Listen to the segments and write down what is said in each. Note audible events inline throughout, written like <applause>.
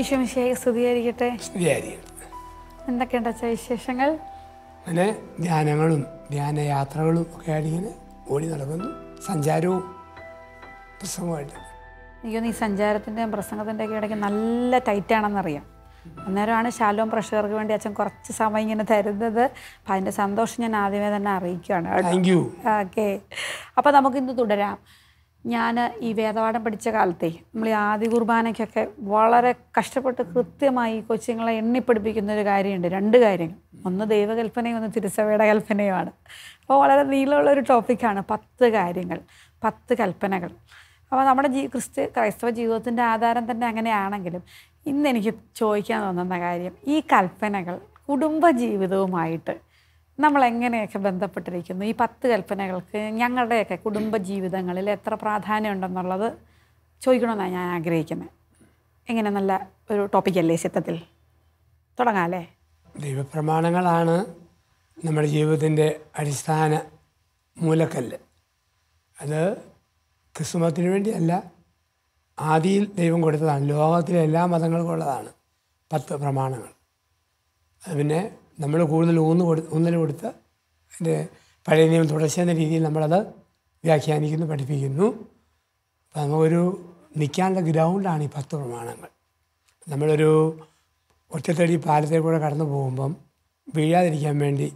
അച്ഛാ വിശേഷങ്ങൾ അങ്ങനെ ധ്യാനങ്ങളും ധ്യാനയാത്രകളും ഒക്കെ ആയിട്ട് ഇങ്ങനെ ഓടി നടക്കുന്നു സഞ്ചാരവും പ്രസംഗമായിട്ട് എനിക്കൊന്ന് ഈ സഞ്ചാരത്തിൻ്റെയും ഒക്കെ ഇടയ്ക്ക് നല്ല ടൈറ്റാണെന്നറിയാം അന്നേരമാണ് ശാലോം പ്രഷർക്ക് വേണ്ടി അച്ഛൻ കുറച്ച് സമയം ഇങ്ങനെ തരുന്നത് അപ്പം അതിൻ്റെ സന്തോഷം ഞാൻ ആദ്യമേ തന്നെ അറിയിക്കുകയാണ് കേട്ടോ ഓക്കെ അപ്പോൾ നമുക്കിന്ന് തുടരാം ഞാൻ ഈ വേദപാഠം പഠിച്ച കാലത്തെ നമ്മൾ ഈ ആദ്യ കുർബാനയ്ക്കൊക്കെ വളരെ കഷ്ടപ്പെട്ട് കൃത്യമായി കൊച്ചുങ്ങളെ എണ്ണി പഠിപ്പിക്കുന്ന ഒരു കാര്യമുണ്ട് രണ്ട് കാര്യങ്ങൾ ഒന്ന് ദൈവകൽപ്പനയും ഒന്ന് തിരുസഭയുടെ കൽപ്പനയുമാണ് അപ്പോൾ വളരെ നീളമുള്ള ഒരു ടോപ്പിക്കാണ് പത്ത് കാര്യങ്ങൾ പത്ത് കൽപ്പനകൾ അപ്പോൾ നമ്മുടെ ജീ ക്രിസ്ത്യ ക്രൈസ്തവ ജീവിതത്തിൻ്റെ ആധാരം തന്നെ അങ്ങനെയാണെങ്കിലും ഇന്ന് എനിക്ക് ചോദിക്കാൻ തോന്നുന്ന കാര്യം ഈ കൽപ്പനകൾ കുടുംബ ജീവിതവുമായിട്ട് നമ്മൾ എങ്ങനെയൊക്കെ ബന്ധപ്പെട്ടിരിക്കുന്നു ഈ പത്ത് കൽപ്പനകൾക്ക് ഞങ്ങളുടെയൊക്കെ കുടുംബ ജീവിതങ്ങളിൽ എത്ര പ്രാധാന്യമുണ്ടെന്നുള്ളത് ചോദിക്കണമെന്നാണ് ഞാൻ ആഗ്രഹിക്കുന്നത് എങ്ങനെ നല്ല ഒരു ടോപ്പിക്കല്ലേ ചിത്രത്തിൽ തുടങ്ങാമല്ലേ ദൈവപ്രമാണങ്ങളാണ് നമ്മുടെ ജീവിതത്തിൻ്റെ അടിസ്ഥാന മൂലക്കല്ല് അത് ക്രിസ്തുമതത്തിന് വേണ്ടിയല്ല ആദിയിൽ ദൈവം കൊടുത്തതാണ് ലോകത്തിലെ എല്ലാ മതങ്ങൾക്കുള്ളതാണ് പത്ത് പ്രമാണങ്ങൾ അത് പിന്നെ നമ്മൾ കൂടുതൽ ഊന്ന് കൊടു ഊന്നൽ കൊടുത്ത് അതിൻ്റെ പഴയ നിയമം തുടർച്ചയെന്ന രീതിയിൽ നമ്മളത് വ്യാഖ്യാനിക്കുന്നു പഠിപ്പിക്കുന്നു അപ്പം നമുക്കൊരു നിൽക്കാനുള്ള ഗ്രൗണ്ടാണ് ഈ പത്ത് പ്രമാണങ്ങൾ നമ്മളൊരു ഒറ്റത്തടി പാലത്തെ കൂടെ കടന്നു പോകുമ്പം വീഴാതിരിക്കാൻ വേണ്ടി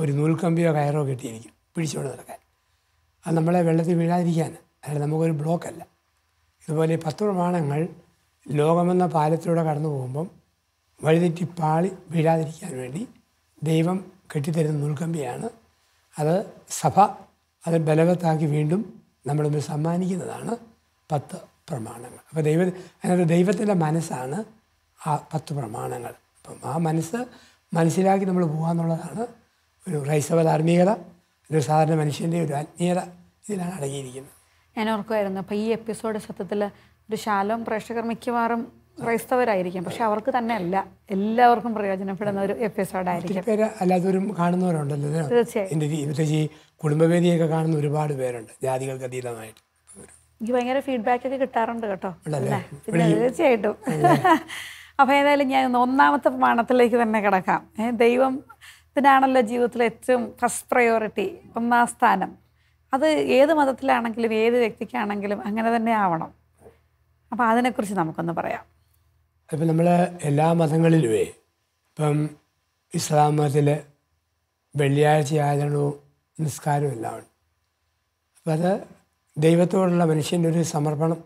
ഒരു നൂൽക്കമ്പിയോ കയറോ കെട്ടിയിരിക്കും പിടിച്ചുകൊണ്ട് നടക്കാൻ അത് നമ്മളെ വെള്ളത്തിൽ വീഴാതിരിക്കാൻ അല്ലെങ്കിൽ നമുക്കൊരു ബ്ലോക്കല്ല ഇതുപോലെ പത്ത് പ്രമാണങ്ങൾ ലോകമെന്ന പാലത്തിലൂടെ കടന്നു പോകുമ്പം വഴിതെറ്റി പാളി വീഴാതിരിക്കാൻ വേണ്ടി ദൈവം കെട്ടിത്തരുന്ന മുൾക്കമ്പിയാണ് അത് സഭ അത് ബലവത്താക്കി വീണ്ടും നമ്മുടെ സമ്മാനിക്കുന്നതാണ് പത്ത് പ്രമാണങ്ങൾ അപ്പോൾ ദൈവ അതിനകത്ത് ദൈവത്തിൻ്റെ മനസ്സാണ് ആ പത്ത് പ്രമാണങ്ങൾ അപ്പം ആ മനസ്സ് മനസ്സിലാക്കി നമ്മൾ പോകാമെന്നുള്ളതാണ് ഒരു ക്രൈസ്തവ ധാർമ്മികത ഒരു സാധാരണ മനുഷ്യൻ്റെ ഒരു ആത്മീയത ഇതിലാണ് അടങ്ങിയിരിക്കുന്നത് ഞാൻ ഓർക്കുമായിരുന്നു അപ്പോൾ ഈ എപ്പിസോഡ് സത്യത്തിൽ ഒരു ശാലം പ്രേക്ഷകർ മിക്കവാറും ക്രൈസ്തവരായിരിക്കും പക്ഷെ അവർക്ക് തന്നെ അല്ല എല്ലാവർക്കും പ്രയോജനപ്പെടുന്ന ഒരു എപ്പിസോഡ് ആയിരിക്കും കാണുന്നവരുണ്ടല്ലോ തീർച്ചയായും കുടുംബവേദിയൊക്കെ കാണുന്ന ഒരുപാട് പേരുണ്ട് ജാതികൾക്ക് അതീതമായിട്ട് എനിക്ക് ഭയങ്കര ഫീഡ്ബാക്ക് ഒക്കെ കിട്ടാറുണ്ട് കേട്ടോ തീർച്ചയായിട്ടും <laughs> അപ്പോൾ ഏതായാലും ഞാൻ ഒന്നാമത്തെ പ്രമാണത്തിലേക്ക് തന്നെ കിടക്കാം ദൈവം ഇതിനാണല്ലോ ജീവിതത്തിലെ ഏറ്റവും ഫസ്റ്റ് പ്രയോറിറ്റി ഒന്നാം സ്ഥാനം അത് ഏത് മതത്തിലാണെങ്കിലും ഏത് വ്യക്തിക്കാണെങ്കിലും അങ്ങനെ തന്നെ ആവണം അപ്പോൾ അതിനെക്കുറിച്ച് നമുക്കൊന്ന് പറയാം അപ്പം നമ്മൾ എല്ലാ മതങ്ങളിലുമേ ഇപ്പം ഇസ്ലാം മതത്തിൽ വെള്ളിയാഴ്ച ആചരണവും നിസ്കാരവും എല്ലാം ഉണ്ട് അപ്പം അത് ദൈവത്തോടുള്ള മനുഷ്യൻ്റെ ഒരു സമർപ്പണം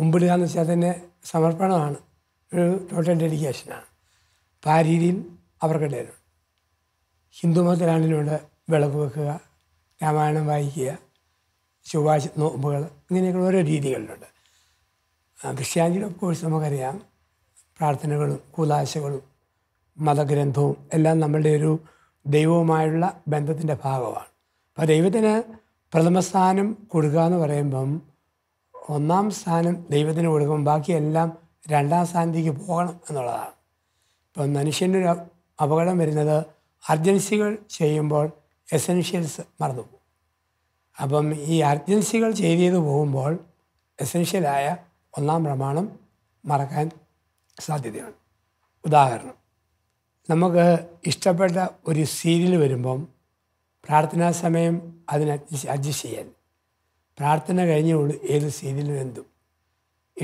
മുമ്പിടുക എന്ന് വെച്ചാൽ തന്നെ സമർപ്പണമാണ് ഒരു ടോട്ടൽ ഡെഡിക്കേഷനാണ് അപ്പോൾ ആ രീതിയിൽ അവർക്കിടയിൽ ഹിന്ദു മതത്തിലാണെങ്കിലുണ്ട് വിളക്ക് വെക്കുക രാമായണം വായിക്കുക ചൊവ്വാഴ്ച നോമ്പുകൾ ഇങ്ങനെയൊക്കെ ഓരോ രീതികളിലുണ്ട് ക്രിസ്ത്യാനിയുടെ കോഴ്സ് നമുക്കറിയാം പ്രാർത്ഥനകളും കൂലാശകളും മതഗ്രന്ഥവും എല്ലാം നമ്മളുടെ ഒരു ദൈവവുമായുള്ള ബന്ധത്തിൻ്റെ ഭാഗമാണ് അപ്പോൾ ദൈവത്തിന് പ്രഥമസ്ഥാനം കൊടുക്കുക എന്ന് പറയുമ്പം ഒന്നാം സ്ഥാനം ദൈവത്തിന് കൊടുക്കുമ്പം ബാക്കിയെല്ലാം രണ്ടാം സ്ഥാനത്തേക്ക് പോകണം എന്നുള്ളതാണ് ഇപ്പം മനുഷ്യൻ്റെ ഒരു അപകടം വരുന്നത് അർജൻസികൾ ചെയ്യുമ്പോൾ എസൻഷ്യൽസ് പോകും അപ്പം ഈ അർജൻസികൾ ചെയ്ത് ചെയ്ത് പോകുമ്പോൾ എസൻഷ്യലായ ഒന്നാം പ്രമാണം മറക്കാൻ സാധ്യതയാണ് ഉദാഹരണം നമുക്ക് ഇഷ്ടപ്പെട്ട ഒരു സീരിയൽ വരുമ്പം പ്രാർത്ഥനാ സമയം അതിന് അഡ്ജസ്റ്റ് ചെയ്യാൻ പ്രാർത്ഥന കഴിഞ്ഞേ ഉള്ളൂ ഏത് സീരിയലും എന്തും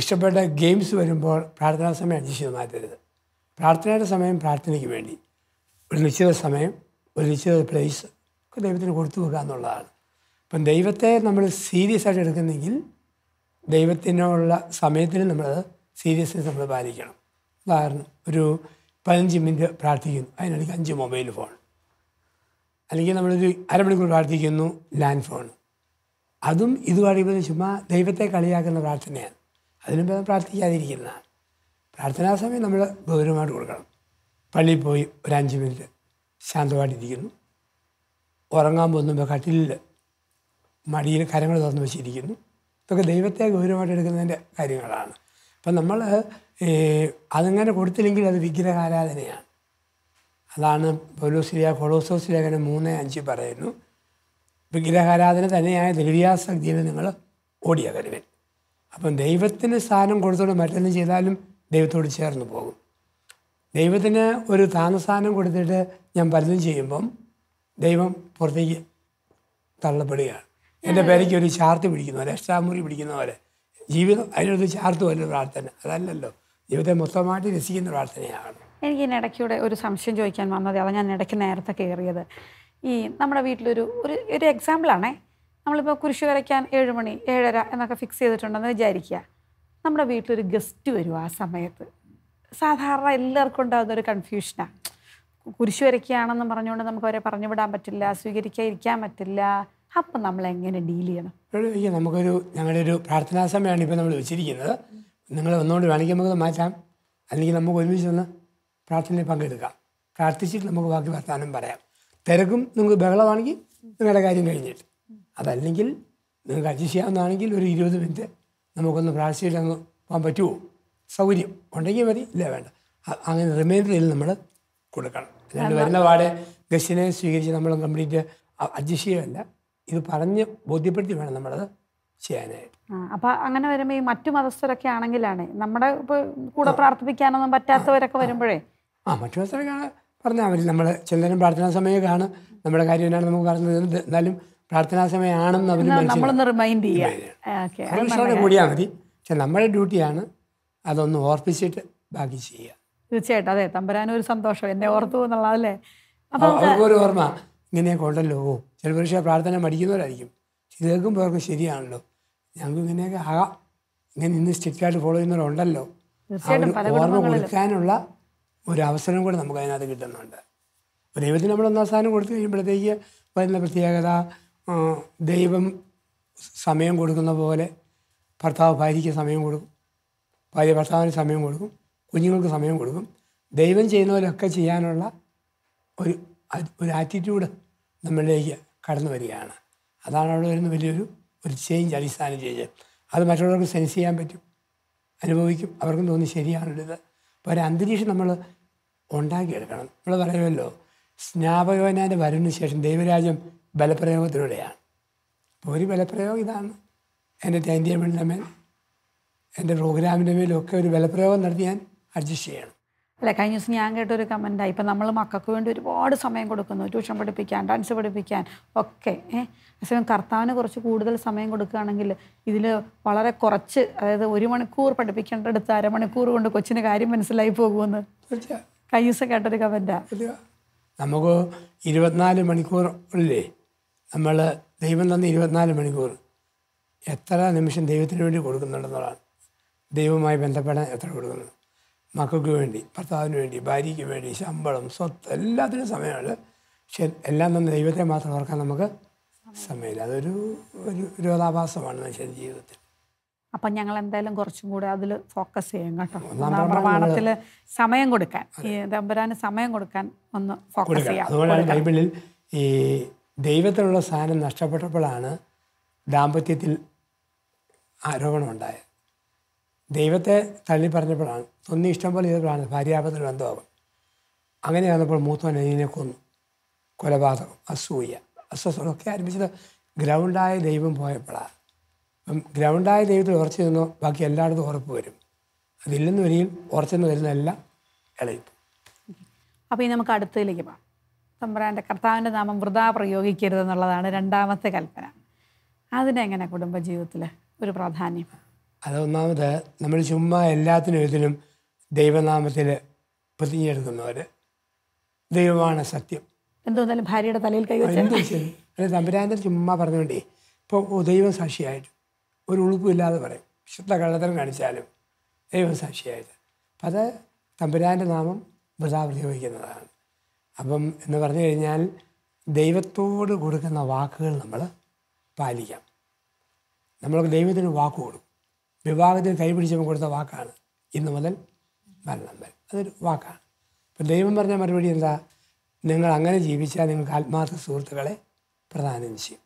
ഇഷ്ടപ്പെട്ട ഗെയിംസ് വരുമ്പോൾ പ്രാർത്ഥനാ സമയം അഡ്ജസ്റ്റ് ചെയ്ത് മാറ്റരുത് പ്രാർത്ഥനയുടെ സമയം പ്രാർത്ഥനയ്ക്ക് വേണ്ടി ഒരു നിശ്ചിത സമയം ഒരു നിശ്ചിത പ്ലേസ് ഒക്കെ ദൈവത്തിന് കൊടുത്തു വെക്കുക എന്നുള്ളതാണ് അപ്പം ദൈവത്തെ നമ്മൾ സീരിയസ് ആയിട്ട് എടുക്കുന്നെങ്കിൽ ദൈവത്തിനുള്ള സമയത്തിന് നമ്മൾ സീരിയസ്നെസ് നമ്മൾ പാലിക്കണം ഉദാഹരണം ഒരു പതിനഞ്ച് മിനിറ്റ് പ്രാർത്ഥിക്കുന്നു അതിനിടയ്ക്ക് അഞ്ച് മൊബൈൽ ഫോൺ അല്ലെങ്കിൽ നമ്മളൊരു അരമണിക്കൂർ പ്രാർത്ഥിക്കുന്നു ലാൻഡ് ഫോൺ അതും പറയുമ്പോൾ ചുമ്മാ ദൈവത്തെ കളിയാക്കുന്ന പ്രാർത്ഥനയാണ് അതിനും പ്രാർത്ഥിക്കാതിരിക്കുന്നതാണ് പ്രാർത്ഥനാ സമയം നമ്മൾ ഗൗരവമായിട്ട് കൊടുക്കണം പള്ളിയിൽ പോയി ഒരു അഞ്ച് മിനിറ്റ് ശാന്തമായിട്ടിരിക്കുന്നു ഉറങ്ങാൻ പോകുമ്പോൾ കട്ടിലിൽ മടിയിൽ കരങ്ങൾ തുറന്ന് വെച്ചിരിക്കുന്നു ഇതൊക്കെ ദൈവത്തെ ഗൗരവമായിട്ട് എടുക്കുന്നതിൻ്റെ കാര്യങ്ങളാണ് അപ്പം നമ്മൾ അതങ്ങനെ കൊടുത്തില്ലെങ്കിൽ അത് വിഗ്രഹാരാധനയാണ് അതാണ് പൗലോസിലിയ കൊളോസോസ് ലേഖനം മൂന്ന് അഞ്ച് പറയുന്നു വിഗ്രഹാരാധന തന്നെയായ ദ്രവ്യാസക്തിയിൽ നിങ്ങൾ ഓടിയ കരുവൻ അപ്പം ദൈവത്തിന് സ്ഥാനം കൊടുത്തോണ്ട് മറ്റൊന്നും ചെയ്താലും ദൈവത്തോട് ചേർന്ന് പോകും ദൈവത്തിന് ഒരു താമസാനം കൊടുത്തിട്ട് ഞാൻ പലതും ചെയ്യുമ്പം ദൈവം പുറത്തേക്ക് തള്ളപ്പെടുകയാണ് എൻ്റെ പേരയ്ക്ക് ഒരു ചാർത്ത് പിടിക്കുന്ന പോലെ എക്സ്ട്രാമുറി പിടിക്കുന്ന പോലെ ജീവിതം അതിനൊരു ചാർത്ത് പോലെ പ്രാർത്ഥന അതല്ലല്ലോ ജീവിതം മൊത്തമായിട്ട് രസിക്കുന്ന പ്രാർത്ഥനയാണ് എനിക്ക് ഇടയ്ക്കൂടെ ഒരു സംശയം ചോദിക്കാൻ വന്നത് അതാണ് ഞാൻ ഇടയ്ക്ക് നേരത്തെ കയറിയത് ഈ നമ്മുടെ വീട്ടിലൊരു ഒരു ഒരു എക്സാമ്പിളാണേ നമ്മളിപ്പോൾ കുരിശ് വരയ്ക്കാൻ ഏഴ് മണി ഏഴര എന്നൊക്കെ ഫിക്സ് ചെയ്തിട്ടുണ്ടെന്ന് വിചാരിക്കുക നമ്മുടെ വീട്ടിലൊരു ഗസ്റ്റ് വരും ആ സമയത്ത് സാധാരണ എല്ലാവർക്കും ഉണ്ടാകുന്ന ഒരു കൺഫ്യൂഷനാണ് കുരിശ് വരയ്ക്കുകയാണെന്ന് പറഞ്ഞുകൊണ്ട് നമുക്ക് അവരെ പറഞ്ഞു വിടാൻ പറ്റില്ല സ്വീകരിക്കാതിരിക്കാൻ പറ്റില്ല അപ്പം നമ്മൾ എങ്ങനെ ഡീൽ ചെയ്യണം നമുക്കൊരു ഞങ്ങളുടെ ഒരു പ്രാർത്ഥനാ സമയമാണ് ഇപ്പോൾ നമ്മൾ വെച്ചിരിക്കുന്നത് നിങ്ങൾ ഒന്നുകൊണ്ട് വേണമെങ്കിൽ നമുക്ക് മാറ്റാം അല്ലെങ്കിൽ നമുക്ക് ഒരുമിച്ച് ഒന്ന് പ്രാർത്ഥനയിൽ പങ്കെടുക്കാം പ്രാർത്ഥിച്ചിട്ട് നമുക്ക് ബാക്കി വർത്തമാനം പറയാം തിരക്കും നിങ്ങൾക്ക് ബഹളമാണെങ്കിൽ നിങ്ങളുടെ കാര്യം കഴിഞ്ഞിട്ട് അതല്ലെങ്കിൽ നിങ്ങൾക്ക് അഡ്ജസ്റ്റ് ചെയ്യാവുന്നതാണെങ്കിൽ ഒരു ഇരുപത് മിനിറ്റ് നമുക്കൊന്ന് പ്രാർത്ഥിച്ചിട്ട് അങ്ങ് പോകാൻ പറ്റുമോ സൗകര്യം ഉണ്ടെങ്കിൽ മതി ഇല്ല വേണ്ട അങ്ങനെ റിമൈൻഡറിൽ നമ്മൾ കൊടുക്കണം അല്ലാണ്ട് വരുന്ന പാടെ ഗസ്റ്റിനെ സ്വീകരിച്ച് നമ്മൾ കംപ്ലീറ്റ് അഡ്ജസ്റ്റ് ചെയ്യുകയല്ല ഇത് പറഞ്ഞ് ബോധ്യപ്പെടുത്തി വേണം നമ്മളത് ചെയ്യാനായിട്ട് അപ്പൊ അങ്ങനെ വരുമ്പോൾ ഈ മറ്റു മതസ്ഥരൊക്കെ ആണെങ്കിലാണ് നമ്മുടെ ഇപ്പൊ കൂടെ പ്രാർത്ഥിപ്പിക്കാനൊന്നും പറ്റാത്തവരൊക്കെ വരുമ്പോഴേ ആ മറ്റു മതസ്ഥരൊക്കെയാണ് പറഞ്ഞാൽ മതി നമ്മള് ചിലരും പ്രാർത്ഥനാ സമയമൊക്കെയാണ് നമ്മുടെ കാര്യം തന്നെയാണ് നമുക്ക് പറഞ്ഞത് എന്നാലും പ്രാർത്ഥനാ സമയമാണെന്ന് അവർ മനസ്സിലാക്കി കൂടിയാൽ മതി പക്ഷെ നമ്മുടെ ഡ്യൂട്ടിയാണ് അതൊന്ന് ഓർപ്പിച്ചിട്ട് ബാക്കി ചെയ്യുക തീർച്ചയായിട്ടും അതെ തമ്പുരാനും ഒരു സന്തോഷം എന്നെ ഓർത്തു എന്നുള്ളതല്ലേ അവർക്കൊരു ഓർമ്മ ഇങ്ങനെയൊക്കെ ഉണ്ടല്ലോ ചില പക്ഷേ പ്രാർത്ഥന മടിക്കുന്നവരായിരിക്കും കേൾക്കുമ്പോൾ അവർക്ക് ശരിയാണല്ലോ ഞങ്ങൾക്ക് ഇങ്ങനെയൊക്കെ ആകാം ഇങ്ങനെ ഇന്ന് സ്ട്രിക്റ്റായിട്ട് ഫോളോ ചെയ്യുന്നവരുണ്ടല്ലോ ഓർമ്മ കൊടുക്കാനുള്ള ഒരു അവസരം കൂടെ നമുക്ക് അതിനകത്ത് കിട്ടുന്നുണ്ട് ദൈവത്തിന് നമ്മൾ ഒന്നാം സ്ഥാനം കൊടുത്തു കഴിയുമ്പോഴത്തേക്ക് വരുന്ന പ്രത്യേകത ദൈവം സമയം കൊടുക്കുന്ന പോലെ ഭർത്താവ് ഭാര്യയ്ക്ക് സമയം കൊടുക്കും ഭാര്യ ഭർത്താവിന് സമയം കൊടുക്കും കുഞ്ഞുങ്ങൾക്ക് സമയം കൊടുക്കും ദൈവം ചെയ്യുന്നവരൊക്കെ ചെയ്യാനുള്ള ഒരു ഒരു ആറ്റിറ്റ്യൂഡ് നമ്മളിലേക്ക് കടന്നു വരികയാണ് അതാണ് അവിടെ വരുന്ന വലിയൊരു ഒരു ചേഞ്ച് അടിസ്ഥാന ചേഞ്ച് അത് മറ്റുള്ളവർക്ക് സെൻസ് ചെയ്യാൻ പറ്റും അനുഭവിക്കും അവർക്കും തോന്നി ശരിയാണിത് അപ്പോൾ ഒരു അന്തരീക്ഷം നമ്മൾ ഉണ്ടാക്കിയെടുക്കണം നമ്മൾ പറയുമല്ലോ സ്നാപകവനാൻ്റെ വരവിന് ശേഷം ദൈവരാജ്യം ബലപ്രയോഗത്തിലൂടെയാണ് അപ്പോൾ ഒരു ബലപ്രയോഗം ഇതാണ് എൻ്റെ ടൈൻ ടേബിളിൻ്റെ മേൽ എൻ്റെ പ്രോഗ്രാമിൻ്റെ മേലും ഒക്കെ ഒരു ബലപ്രയോഗം നടത്തി ഞാൻ അഡ്ജസ്റ്റ് ചെയ്യണം അല്ല കഴിഞ്ഞ ദിവസം ഞാൻ കേട്ടൊരു കമൻറ്റായി ഇപ്പം നമ്മൾ മക്കൾക്ക് വേണ്ടി ഒരുപാട് സമയം കൊടുക്കുന്നു ട്യൂഷൻ പഠിപ്പിക്കാൻ ഡാൻസ് പഠിപ്പിക്കാൻ ഒക്കെ ഏഹ് പക്ഷേ കർത്താവിന് കുറച്ച് കൂടുതൽ സമയം കൊടുക്കുകയാണെങ്കിൽ ഇതിൽ വളരെ കുറച്ച് അതായത് ഒരു മണിക്കൂർ അടുത്ത് അരമണിക്കൂർ കൊണ്ട് കൊച്ചിന് കാര്യം മനസ്സിലായി പോകുമെന്ന് കഴിഞ്ഞ ദിവസം കേട്ടൊരു കമൻറ്റാണ് നമുക്ക് ഇരുപത്തിനാല് മണിക്കൂറില്ലേ നമ്മൾ ദൈവം തന്ന ഇരുപത്തിനാല് മണിക്കൂർ എത്ര നിമിഷം ദൈവത്തിന് വേണ്ടി കൊടുക്കുന്നുണ്ടെന്നുള്ളതാണ് ദൈവവുമായി ബന്ധപ്പെടാൻ എത്ര കൊടുക്കുന്നത് മക്കൾക്ക് വേണ്ടി ഭർത്താവിന് വേണ്ടി ഭാര്യയ്ക്ക് വേണ്ടി ശമ്പളം സ്വത്ത് എല്ലാത്തിനും സമയമാണ് പക്ഷെ എല്ലാം തന്നെ ദൈവത്തെ മാത്രം ഓർക്കാൻ നമുക്ക് സമയമില്ല അതൊരു ഒരു വിരോധാഭാസമാണ് മനുഷ്യൻ ജീവിതത്തിൽ അപ്പം ഞങ്ങൾ എന്തായാലും കുറച്ചും കൂടെ അതിൽ ഫോക്കസ് ചെയ്യും കേട്ടോ പ്രമാണത്തിൽ സമയം കൊടുക്കാൻ ഈ തമ്പുരാന് സമയം കൊടുക്കാൻ ഒന്ന് ഫോക്കസ് ചെയ്യാം അതുകൊണ്ടാണ് ബൈബിളിൽ ഈ ദൈവത്തിനുള്ള സാധനം നഷ്ടപ്പെട്ടപ്പോഴാണ് ദാമ്പത്യത്തിൽ ആരോപണം ഉണ്ടായത് ദൈവത്തെ തള്ളി പറഞ്ഞപ്പോഴാണ് തൊന്നി ഇഷ്ടം പോലെ ചെയ്തപ്പോഴാണ് ഭാര്യാപത്തിന് ബന്ധമാകും അങ്ങനെ വന്നപ്പോൾ മൂത്തവൻ അനിയനെ കൊന്നു കൊലപാതകം അസൂയ അസ്വസ്ഥമൊക്കെ ആരംഭിച്ചത് ഗ്രൗണ്ടായ ദൈവം പോയപ്പോഴാണ് അപ്പം ഗ്രൗണ്ടായ ദൈവത്തിൽ ഉറച്ചു നിന്നോ ബാക്കി എല്ലായിടത്തും ഉറപ്പ് വരും അതില്ലെന്ന് വരികയും ഉറച്ചു നിന്ന് വരുന്നതെല്ലാം ഇളയിപ്പ് അപ്പോൾ ഇനി നമുക്ക് അടുത്തതിലേക്ക് പോകാം തമ്പ്രാൻ്റെ കർത്താവിൻ്റെ നാമം വൃതാ പ്രയോഗിക്കരുത് എന്നുള്ളതാണ് രണ്ടാമത്തെ കൽപ്പന അതിനെങ്ങനെ കുടുംബജീവിതത്തിൽ ഒരു പ്രാധാന്യം അതൊന്നാമത് നമ്മൾ ചുമ്മാ എല്ലാത്തിനും ഇതിനും ദൈവനാമത്തിൽ പ്രതിജ്ഞയെടുക്കുന്നവർ ദൈവമാണ് സത്യം എന്തോന്നാലും ഭാര്യയുടെ തലയിൽ കൈ എന്ത് തമ്പുരാൻ്റെ ചുമ്മാ പറഞ്ഞുകൊണ്ടേ ഇപ്പോൾ ദൈവം സാക്ഷിയായിട്ട് ഒരു ഉളുപ്പില്ലാതെ പറയും ശുദ്ധ കള്ളത്തരം കാണിച്ചാലും ദൈവം സാക്ഷിയായിട്ട് അപ്പം അത് തമ്പുരാൻ്റെ നാമം വൃതാ പ്രതിയോഗിക്കുന്നതാണ് അപ്പം എന്ന് പറഞ്ഞു കഴിഞ്ഞാൽ ദൈവത്തോട് കൊടുക്കുന്ന വാക്കുകൾ നമ്മൾ പാലിക്കാം നമ്മൾ ദൈവത്തിന് വാക്ക് കൊടുക്കും വിവാഹത്തിന് കൈപിടിച്ചപ്പോൾ കൊടുത്ത വാക്കാണ് ഇന്ന് മുതൽ മരണം വരും അതൊരു വാക്കാണ് അപ്പം ദൈവം പറഞ്ഞ മറുപടി എന്താ നിങ്ങൾ അങ്ങനെ ജീവിച്ചാൽ നിങ്ങൾക്ക് ആത്മാർത്ഥ സുഹൃത്തുക്കളെ പ്രധാനം ചെയ്യും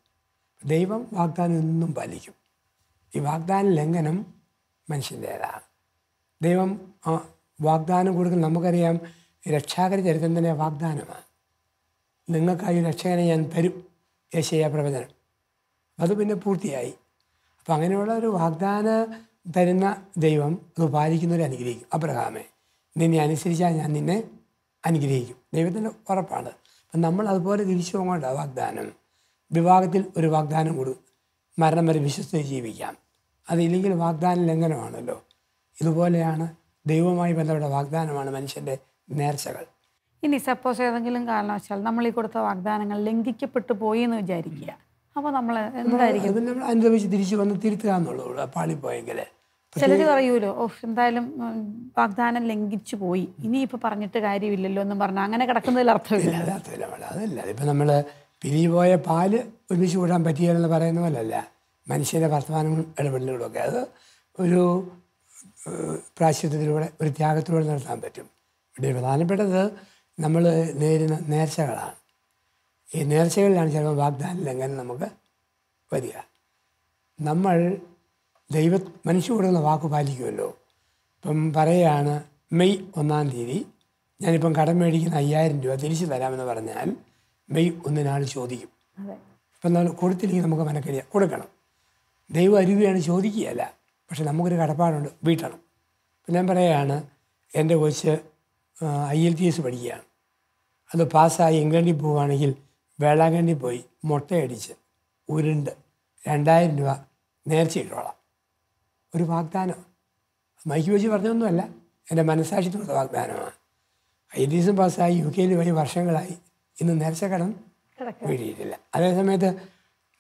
ദൈവം വാഗ്ദാനം എന്നും പാലിക്കും ഈ വാഗ്ദാന ലംഘനം മനുഷ്യൻ്റേതാണ് ദൈവം വാഗ്ദാനം കൊടുക്കുന്ന നമുക്കറിയാം രക്ഷാകര ചരിത്രം തന്നെ വാഗ്ദാനമാണ് നിങ്ങൾക്കായി രക്ഷകനെ ഞാൻ തരും യശയ പ്രവചനം അത് പിന്നെ പൂർത്തിയായി അപ്പം അങ്ങനെയുള്ള ഒരു വാഗ്ദാന തരുന്ന ദൈവം അത് പാലിക്കുന്നവരെ അനുഗ്രഹിക്കും അബ്രഹാമേ നിന്നെ അനുസരിച്ചാൽ ഞാൻ നിന്നെ അനുഗ്രഹിക്കും ദൈവത്തിൻ്റെ ഉറപ്പാണ് അപ്പം നമ്മൾ അതുപോലെ തിരിച്ചു പോകേണ്ട വാഗ്ദാനം വിവാഹത്തിൽ ഒരു വാഗ്ദാനം കൊടു മരണം വരെ വിശ്വസിച്ച് ജീവിക്കാം അതില്ലെങ്കിൽ വാഗ്ദാന ലംഘനമാണല്ലോ ഇതുപോലെയാണ് ദൈവവുമായി ബന്ധപ്പെട്ട വാഗ്ദാനമാണ് മനുഷ്യൻ്റെ നേർച്ചകൾ ഇനി സപ്പോസ് ഏതെങ്കിലും കാരണവശാൽ നമ്മൾ ഈ കൊടുത്ത വാഗ്ദാനങ്ങൾ ലംഘിക്കപ്പെട്ടു പോയി എന്ന് വിചാരിക്കുക അപ്പോൾ നമ്മൾ എന്തായിരിക്കും നമ്മൾ അനുഭവിച്ച് തിരിച്ചു വന്ന് തിരുത്തുക എന്നുള്ളൂ പാളിപ്പോയെങ്കിൽ ചിലർ പറയൂലോ ഓ എന്തായാലും വാഗ്ദാനം ലംഘിച്ചു പോയി ഇനിയിപ്പോൾ പറഞ്ഞിട്ട് കാര്യമില്ലല്ലോ എന്ന് പറഞ്ഞാൽ അങ്ങനെ കിടക്കുന്നതിൽ അർത്ഥമില്ല അർത്ഥമില്ല അതല്ല ഇപ്പം നമ്മൾ പിരിഞ്ഞുപോയ പാല് ഒരുമിച്ച് കൂടാൻ പറ്റിയെന്ന് പറയുന്ന പോലല്ല മനുഷ്യന്റെ വർത്തമാനങ്ങളും ഇടപെടലുകളൊക്കെ അത് ഒരു പ്രാശ്യത്തിലൂടെ ഒരു ത്യാഗത്തിലൂടെ നടത്താൻ പറ്റും ഇവിടെ പ്രധാനപ്പെട്ടത് നമ്മൾ നേരിടുന്ന നേർച്ചകളാണ് ഈ നേർച്ചകളിലാണ് ചിലപ്പോൾ വാഗ്ദാന ലംഘനം നമുക്ക് വരിക നമ്മൾ ദൈവ മനുഷ്യ കൊടുക്കുന്ന വാക്ക് പാലിക്കുമല്ലോ ഇപ്പം പറയുകയാണ് മെയ് ഒന്നാം തീയതി ഞാനിപ്പം കടം മേടിക്കുന്ന അയ്യായിരം രൂപ തിരിച്ചു തരാമെന്ന് പറഞ്ഞാൽ മെയ് ഒന്നിനാൾ ചോദിക്കും ഇപ്പം നമ്മൾ കൊടുത്തില്ലെങ്കിൽ നമുക്ക് മനക്കരിയ കൊടുക്കണം ദൈവം അരുവിയാണ് ചോദിക്കുകയല്ല പക്ഷെ നമുക്കൊരു കടപ്പാടുണ്ട് വീട്ടണം ഇപ്പം ഞാൻ പറയുകയാണ് എൻ്റെ കൊച്ച് ഐ എൽ ടി എസ് പഠിക്കുകയാണ് അത് പാസ്സായി ഇംഗ്ലണ്ടിൽ പോവുകയാണെങ്കിൽ വേളാങ്കണ്ണി പോയി മുട്ടയടിച്ച് ഉരുണ്ട് രണ്ടായിരം രൂപ ഇട്ടോളാം ഒരു വാഗ്ദാനം മൈക്ക് വെച്ച് പറഞ്ഞൊന്നുമല്ല എൻ്റെ മനസ്സാക്ഷിത്തോട് വാഗ്ദാനമാണ് ഐ ഡി എസും പാസ്സായി യു കെയിൽ വഴി വർഷങ്ങളായി ഇന്ന് നേർച്ച കടം വീടിയിട്ടില്ല അതേസമയത്ത്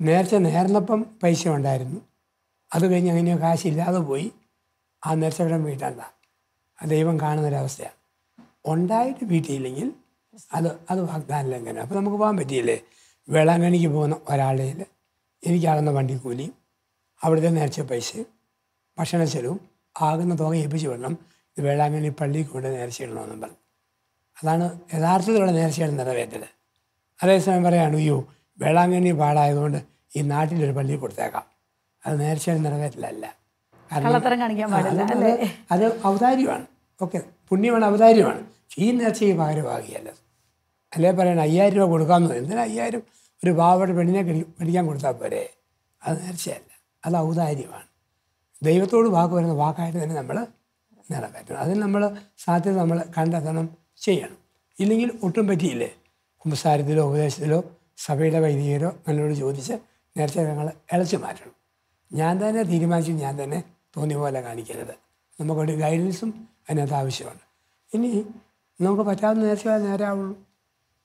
നേർച്ച നേർന്നപ്പം പൈസ ഉണ്ടായിരുന്നു അത് കഴിഞ്ഞ് അങ്ങനെ കാശില്ലാതെ പോയി ആ നേർച്ച കടം വീട്ടണ്ട ദൈവം കാണുന്നൊരവസ്ഥയാണ് ഉണ്ടായിട്ട് വീട്ടിയില്ലെങ്കിൽ അത് അത് വാഗ്ദാന ലംഘന അപ്പോൾ നമുക്ക് പോകാൻ പറ്റിയില്ലേ വേളാങ്കണിക്ക് പോകുന്ന ഒരാളുടെ എനിക്കാകുന്ന വണ്ടി കൂലി അവിടുത്തെ നേർച്ച പൈസ ഭക്ഷണ ചെലവും ആകുന്ന തുക ഏൽപ്പിച്ചു വിടണം ഇത് വേളാങ്കണി പള്ളിയിൽ കൂടെ നേർച്ചയിടണമെന്നും പറഞ്ഞു അതാണ് യഥാർത്ഥത്തിലുള്ള നേർച്ചയാണ് നിറവേറ്റത് അതേസമയം പറയുകയാണ് അയ്യോ വേളാങ്കണ്ണി പാടായതുകൊണ്ട് ഈ നാട്ടിലൊരു പള്ളി കൊടുത്തേക്കാം അത് നേർച്ചയാണ് നിറവേറ്റലല്ല അത് അത് ഔദാര്യമാണ് ഓക്കെ പുണ്യമാണ് ഔദാര്യമാണ് ഈ ഈ പകരമാകിയല്ലത് അല്ലേ പറയണം അയ്യായിരം രൂപ കൊടുക്കാമെന്ന് എന്തിനാ അയ്യായിരം ഒരു പാവപ്പെട്ട പെണ്ണിനെ പിടിക്കാൻ കൊടുത്താൽ പോരെ അത് നേർച്ചയല്ല അത് ഔദാര്യമാണ് ദൈവത്തോട് വാക്ക് വരുന്ന വാക്കായിട്ട് തന്നെ നമ്മൾ നിറവേറ്റണം അതിന് നമ്മൾ സാധ്യത നമ്മൾ കണ്ടെത്തണം ചെയ്യണം ഇല്ലെങ്കിൽ ഒട്ടും പറ്റിയില്ലേ കുമ്പസാരത്തിലോ ഉപദേശത്തിലോ സഭയുടെ വൈദികരോ നല്ലോട് ചോദിച്ച് നേരത്തെ ഞങ്ങൾ ഇളച്ചു മാറ്റണം ഞാൻ തന്നെ തീരുമാനിച്ചു ഞാൻ തന്നെ തോന്നിയ പോലെ കാണിക്കരുത് നമുക്കൊരു ഗൈഡൻസും അതിനകത്ത് ആവശ്യമാണ് ഇനി നമുക്ക് പറ്റാവുന്ന നേരെ ആവുള്ളൂ